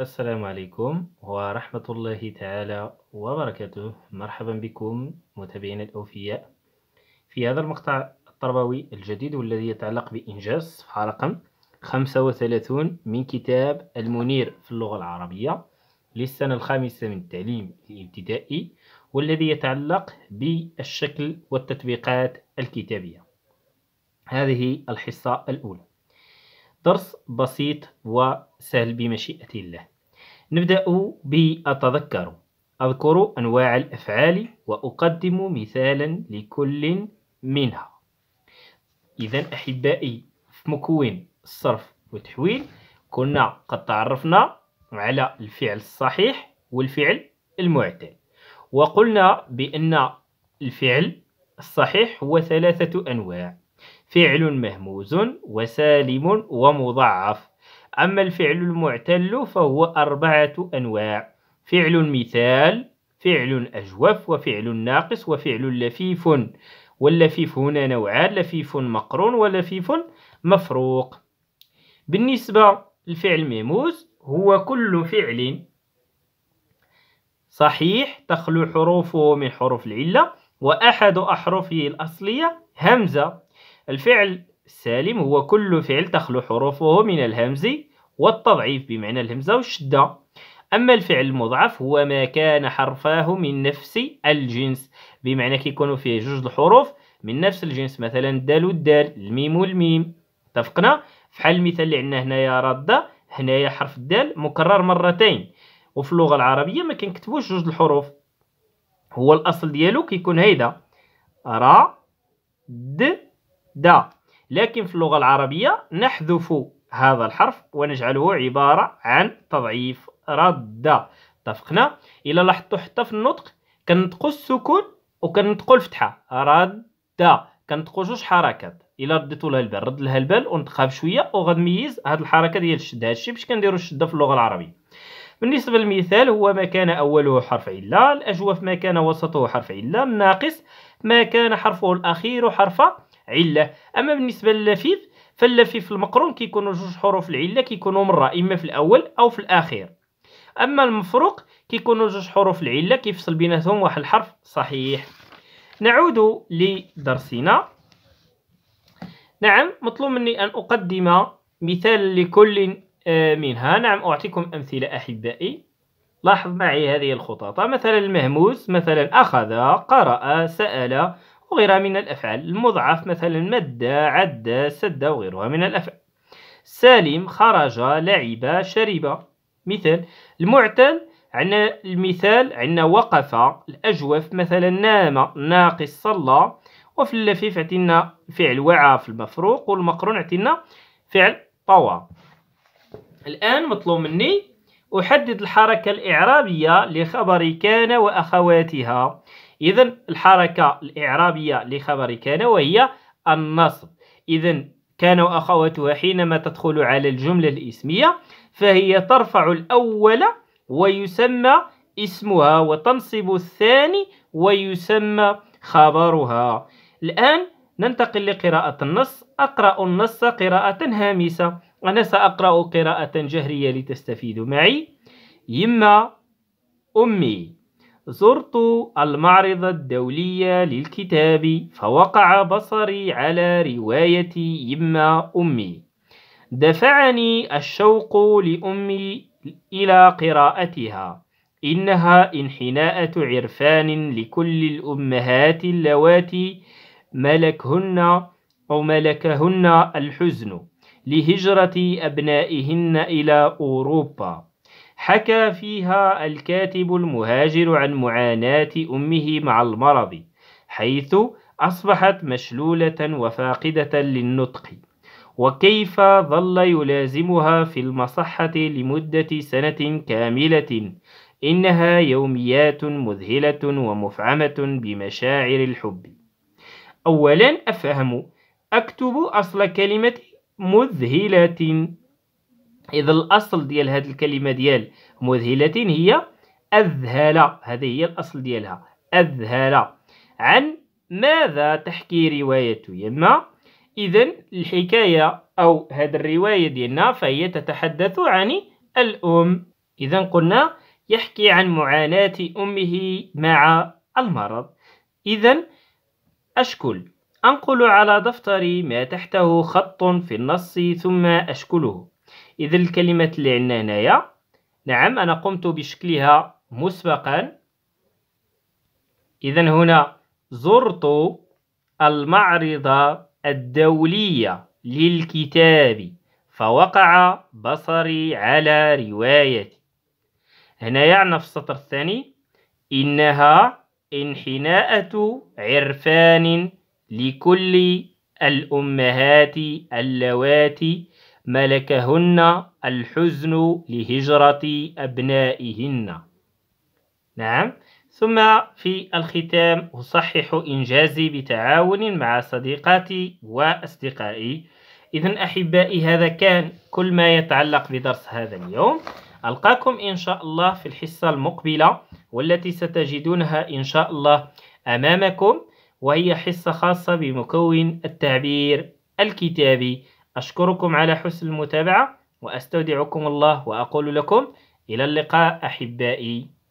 السلام عليكم ورحمة الله تعالى وبركاته مرحبا بكم متابعينا الأوفياء في هذا المقطع التربوي الجديد والذي يتعلق بإنجاز صفحة رقم 35 من كتاب المنير في اللغة العربية للسنة الخامسة من التعليم الابتدائي والذي يتعلق بالشكل والتطبيقات الكتابية هذه الحصة الأولى درس بسيط وسهل بمشيئة الله نبدأ بأتذكر أذكر أنواع الأفعال وأقدم مثالا لكل منها إذا أحبائي في مكون الصرف والتحويل كنا قد تعرفنا على الفعل الصحيح والفعل المعتل وقلنا بأن الفعل الصحيح هو ثلاثة أنواع فعل مهموز وسالم ومضعف أما الفعل المعتل فهو أربعة أنواع فعل مثال فعل أجوف وفعل ناقص وفعل لفيف واللفيف هنا نوعان لفيف مقرون ولفيف مفروق بالنسبة للفعل المهموز هو كل فعل صحيح تخلو حروفه من حروف العلة وأحد أحرفه الأصلية همزة الفعل السالم هو كل فعل تخلو حروفه من الهمز والتضعيف بمعنى الهمزة والشدة أما الفعل المضعف هو ما كان حرفاه من نفس الجنس بمعنى كيكون فيه جوج الحروف من نفس الجنس مثلا الدال والدال الميم والميم اتفقنا فحال المثال اللي عندنا هنايا رادة هنايا حرف الدال مكرر مرتين وفي اللغة العربية ما كنكتبوش جوج الحروف هو الأصل ديالو كيكون هيدا را د دا لكن في اللغة العربية نحذف هذا الحرف ونجعله عبارة عن تضعيف رد اتفقنا إلا لاحظتوا حتى في النطق كنطقو السكون وكنطقو الفتحة رد كنطقو جوج حركات الا رديتو لها البال رد لها البال ونطقها بشويه وغنميز هاد الحركه ديال الشدة هادشي باش كنديرو الشده في اللغه العربيه بالنسبه للمثال هو ما كان اوله حرف عله الاجوف ما كان وسطه حرف عله الناقص ما كان حرفه الاخير حرف عله اما بالنسبه للفيف فاللفيف المقرون كيكونوا جوج حروف العله كيكونوا مره اما في الاول او في الاخير اما المفروق كيكونوا جوج حروف العله كيفصل بيناتهم واحد الحرف صحيح نعود لدرسنا نعم مطلوب مني ان اقدم مثال لكل آه، منها نعم اعطيكم امثله احبائي لاحظ معي هذه الخطاطه مثلا المهموس مثلا اخذ قرأ سأل وغيرها من الأفعال المضعف مثلا مد عد سد وغيرها من الأفعال سالم خرج لعب شرب مثال المعتل عندنا المثال عندنا وقف الأجوف مثلا نام ناقص صلى وفي اللفيف عندنا فعل وعى في المفروق والمقرون عندنا فعل طوى الآن مطلوب مني أحدد الحركة الإعرابية لخبر كان وأخواتها إذا الحركة الإعرابية لخبر كان وهي النصب إذا كان وأخواتها حينما تدخل على الجملة الإسمية فهي ترفع الأول ويسمى اسمها وتنصب الثاني ويسمى خبرها الآن ننتقل لقراءة النص أقرأ النص قراءة هامسة أنا سأقرأ قراءة جهرية لتستفيدوا معي يما أمي زرت المعرض الدولي للكتاب فوقع بصري على رواية يما أمي دفعني الشوق لأمي إلى قراءتها إنها انحناءة عرفان لكل الأمهات اللواتي ملكهن أو ملكهن الحزن لهجرة أبنائهن إلى أوروبا حكى فيها الكاتب المهاجر عن معاناة أمه مع المرض حيث أصبحت مشلولة وفاقدة للنطق وكيف ظل يلازمها في المصحة لمدة سنة كاملة إنها يوميات مذهلة ومفعمة بمشاعر الحب أولا أفهم أكتب أصل كلمة مذهلة اذا الاصل ديال هذه الكلمه ديال مذهله هي اذهل هذه هي الاصل ديالها اذهل عن ماذا تحكي روايه يما اذا الحكايه او هذه الروايه ديالنا فهي تتحدث عن الام اذا قلنا يحكي عن معاناه امه مع المرض اذا اشكل انقل على دفتري ما تحته خط في النص ثم اشكله إذا الكلمات اللي عندنا هنايا نعم أنا قمت بشكلها مسبقا إذا هنا زرت المعرض الدولية للكتاب فوقع بصري على روايتي هنا يعني في السطر الثاني إنها انحناءة عرفان لكل الأمهات اللواتي ملكهن الحزن لهجرة أبنائهن نعم ثم في الختام أصحح إنجازي بتعاون مع صديقاتي وأصدقائي إذا أحبائي هذا كان كل ما يتعلق بدرس هذا اليوم ألقاكم إن شاء الله في الحصة المقبلة والتي ستجدونها إن شاء الله أمامكم وهي حصة خاصة بمكون التعبير الكتابي أشكركم على حسن المتابعة وأستودعكم الله وأقول لكم إلى اللقاء أحبائي